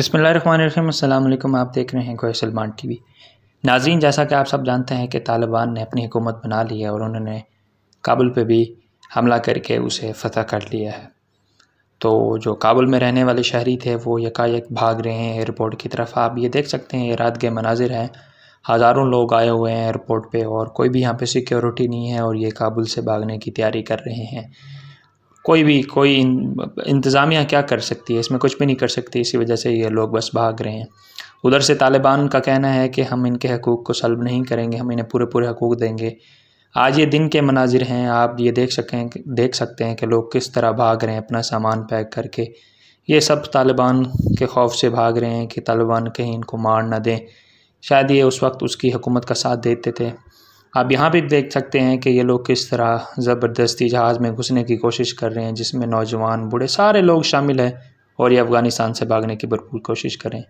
बसमीम आप देख रहे हैं गोय सलमान टी वी नाजीन जैसा कि आप सब जानते हैं कि तालिबान ने अपनी हुकूमत बना ली है और उन्होंने काबुल पर भी हमला करके उसे फतह कर लिया है तो जो काबुल में रहने वाले शहरी थे वो यकायक भाग रहे हैं एयरपोर्ट की तरफ आप ये देख सकते हैं ये रात के मनाजिर हैं हज़ारों लोग आए हुए हैं एयरपोर्ट पर और कोई भी यहाँ पर सिक्योरिटी नहीं है और ये काबुल से भागने की तैयारी कर रहे हैं कोई भी कोई इंतज़ामिया क्या कर सकती है इसमें कुछ भी नहीं कर सकती इसी वजह से ये लोग बस भाग रहे हैं उधर से तालिबान का कहना है कि हम इनके हकूक़ को सलब नहीं करेंगे हम इन्हें पूरे पूरे हकूक़ देंगे आज ये दिन के मनाजिर हैं आप ये देख सकें देख सकते हैं कि लोग किस तरह भाग रहे हैं अपना सामान पैक करके ये सब तालिबान के खौफ से भाग रहे हैं कि तालिबान कहीं इनको मार ना दें शायद ये उस वक्त उसकी हुकूमत का साथ देते थे आप यहाँ भी देख सकते हैं कि ये लोग किस तरह ज़बरदस्ती जहाज़ में घुसने की कोशिश कर रहे हैं जिसमें नौजवान बूढ़े सारे लोग शामिल हैं और ये अफ़गानिस्तान से भागने की भरपूर कोशिश करें